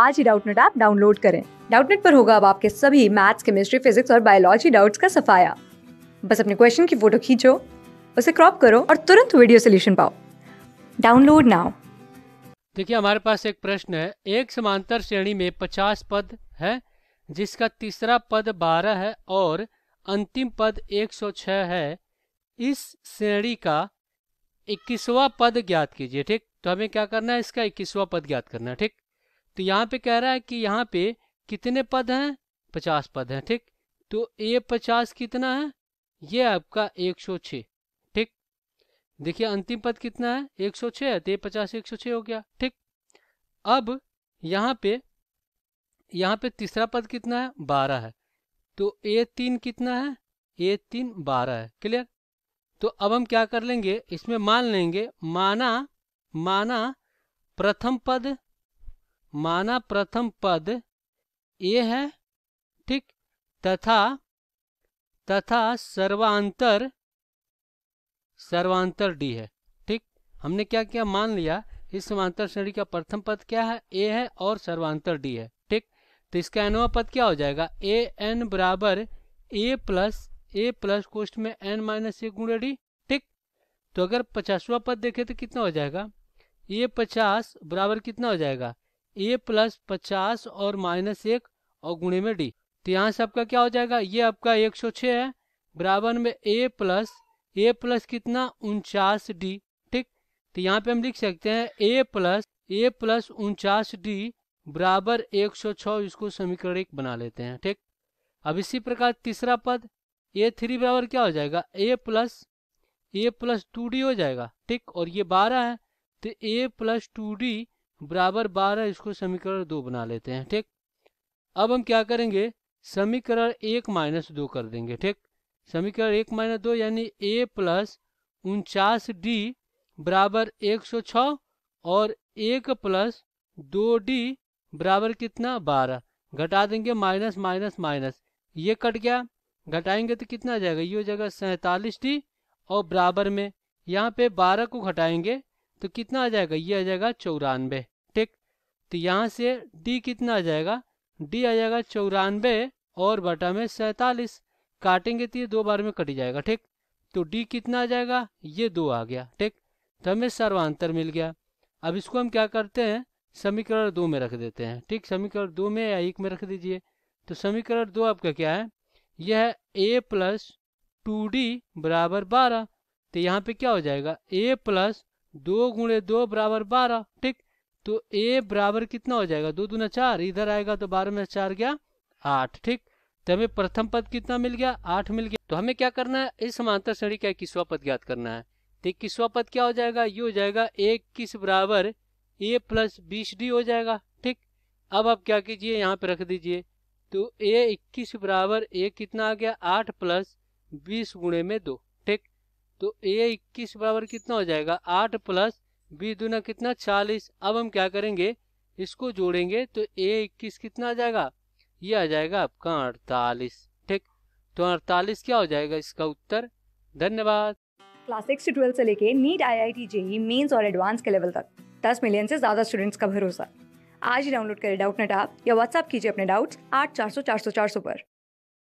आज ही Doubtnut app download करें डाउटनेट पर होगा अब आपके सभी मैथ्स केमिस्ट्री फिजिक्स और बायोलॉजी डाउट्स का सफाया बस अपने क्वेश्चन की फोटो खींचो उसे क्रॉप करो और तुरंत वीडियो सोल्यूशन पाओ डाउनलोड नाउ देखिए हमारे पास एक प्रश्न है एक समांतर श्रेणी में 50 पद है जिसका तीसरा पद 12 है और अंतिम पद 106 है इस श्रेणी का इक्कीसवां पद ज्ञात कीजिए ठीक तो हमें क्या करना है इसका इक्कीसवां पद ज्ञात करना है ठीक तो यहाँ पे कह रहा है कि यहाँ पे कितने पद हैं पचास पद हैं ठीक तो ए पचास कितना है ये आपका एक सौ छः ठीक देखिए अंतिम पद कितना है एक सौ छः है तो ए पचास एक सौ छः हो गया ठीक अब यहाँ पे यहाँ पे तीसरा पद कितना है बारह है तो ए तीन कितना है ए तीन बारह है क्लियर तो अब हम क्या कर लेंगे इसमें मान लेंगे माना माना प्रथम पद माना प्रथम पद ये है ठीक तथा तथा सर्वांतर सर्वांतर डी है ठीक हमने क्या क्या मान लिया इस समांतर श्रेणी का प्रथम पद क्या है ए है और सर्वांतर डी है ठीक तो इसका एनवा पद क्या हो जाएगा ए एन बराबर ए प्लस ए प्लस कोष्ट में एन माइनस ए गुणे डी ठीक तो अगर पचासवा पद देखे तो कितना हो जाएगा ए पचास बराबर कितना हो जाएगा ए प्लस पचास और माइनस एक और गुणे में डी तो यहाँ से आपका क्या हो जाएगा ये आपका एक सौ छः है बराबर में ए प्लस ए प्लस कितना उनचास डी ठीक तो यहाँ पे हम लिख सकते हैं ए प्लस ए प्लस उनचास डी बराबर एक सौ छः इसको समीकरण एक बना लेते हैं ठीक अब इसी प्रकार तीसरा पद ए थ्री बराबर क्या हो जाएगा A plus A plus two D हो जाएगा ठीक और ये बारह है तो ए प्लस टू डी बराबर बारह इसको समीकरण दो बना लेते हैं ठीक अब हम क्या करेंगे समीकरण एक माइनस दो कर देंगे ठीक समीकरण एक माइनस दो यानी ए प्लस उनचास डी बराबर एक सौ छ और एक प्लस दो डी बराबर कितना बारह घटा देंगे माइनस माइनस माइनस ये कट गया घटाएंगे तो कितना आ जाएगा ये हो जाएगा सैतालीस डी और बराबर में यहाँ पे बारह को घटाएंगे तो कितना आ जाएगा ये आ जाएगा चौरानवे तो यहाँ से डी कितना आ जाएगा डी आ जाएगा चौरानबे और बटा में सैतालीस काटेंगे तो ये दो बार में कट जाएगा ठीक तो डी कितना आ जाएगा ये दो आ गया ठीक तो हमें सर्वांतर मिल गया अब इसको हम क्या करते हैं समीकरण दो में रख देते हैं ठीक समीकरण दो में या एक में रख दीजिए तो समीकरण दो आपका क्या है यह है ए प्लस टू डी बराबर बारह तो यहाँ पे क्या हो जाएगा ए प्लस दो गुणे दो बराबर बारह ठीक तो ए बराबर कितना हो जाएगा दो दूना चार इधर आएगा तो बारह में चार गया आठ ठीक तो हमें प्रथम पद कितना मिल गया आठ मिल गया तो हमें क्या करना है इस समांतर श्रेणी का इक्कीसवा पद ज्ञात करना है तो इक्कीसवा पद क्या हो जाएगा ये हो जाएगा एक किस बराबर ए प्लस बीस डी हो जाएगा ठीक अब आप क्या कीजिए यहाँ पे रख दीजिए तो ए इक्कीस बराबर ए कितना आ गया आठ प्लस बीस गुणे में दो ठीक तो ए इक्कीस बराबर कितना हो जाएगा आठ प्लस बीस दुना कितना चालीस अब हम क्या करेंगे इसको जोड़ेंगे तो ए इक्कीस कितना आ जाएगा ये आ जाएगा आपका अड़तालीस ठीक तो अड़तालीस क्या हो जाएगा इसका उत्तर धन्यवाद क्लास सिक्स से ट्वेल्थ से लेके NEET I I T JEE mains और एडवांस के लेवल तक दस मिलियन से ज्यादा स्टूडेंट्स का भरोसा आज ही डाउनलोड करें डाउट नेट आप या व्हाट्सअप कीजिए अपने डाउट्स आठ चार सौ चार सौ चार सौ पर